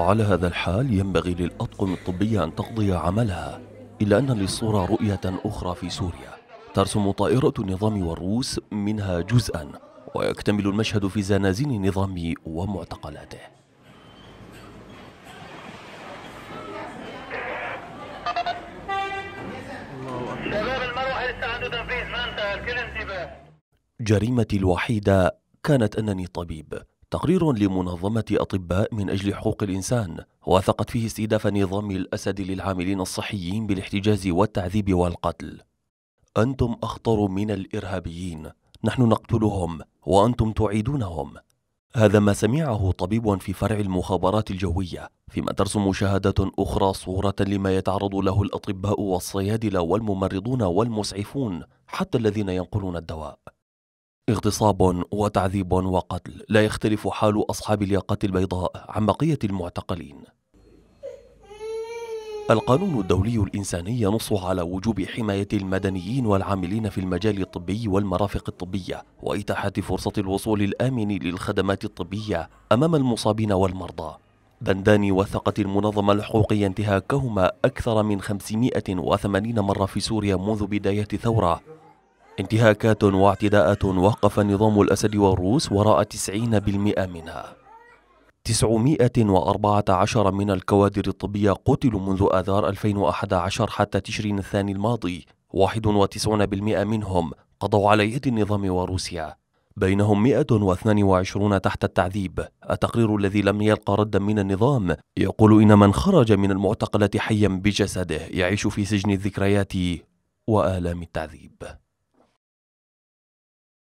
على هذا الحال ينبغي للأطقم الطبية أن تقضي عملها إلا أن للصورة رؤية أخرى في سوريا ترسم طائرة النظام والروس منها جزءا ويكتمل المشهد في زنازين النظام ومعتقلاته جريمتي الوحيدة كانت أنني طبيب تقرير لمنظمة أطباء من أجل حقوق الإنسان وثقت فيه استهداف نظام الأسد للعاملين الصحيين بالاحتجاز والتعذيب والقتل أنتم أخطر من الإرهابيين نحن نقتلهم وأنتم تعيدونهم هذا ما سمعه طبيب في فرع المخابرات الجوية فيما ترسم شهادة أخرى صورة لما يتعرض له الأطباء والصيادلة والممرضون والمسعفون حتى الذين ينقلون الدواء اغتصاب وتعذيب وقتل لا يختلف حال أصحاب الياقة البيضاء عن بقية المعتقلين القانون الدولي الإنساني ينص على وجوب حماية المدنيين والعاملين في المجال الطبي والمرافق الطبية وإتاحة فرصة الوصول الآمن للخدمات الطبية أمام المصابين والمرضى بندان وثقت المنظمة الحقوقية انتهاكهما أكثر من 580 مرة في سوريا منذ بداية الثورة انتهاكات واعتداءات وقف نظام الأسد والروس وراء 90% منها 914 من الكوادر الطبية قتلوا منذ آذار 2011 حتى تشرين الثاني الماضي 91% منهم قضوا على يد النظام وروسيا بينهم 122 تحت التعذيب التقرير الذي لم يلقى ردا من النظام يقول إن من خرج من المعتقلات حيا بجسده يعيش في سجن الذكريات وآلام التعذيب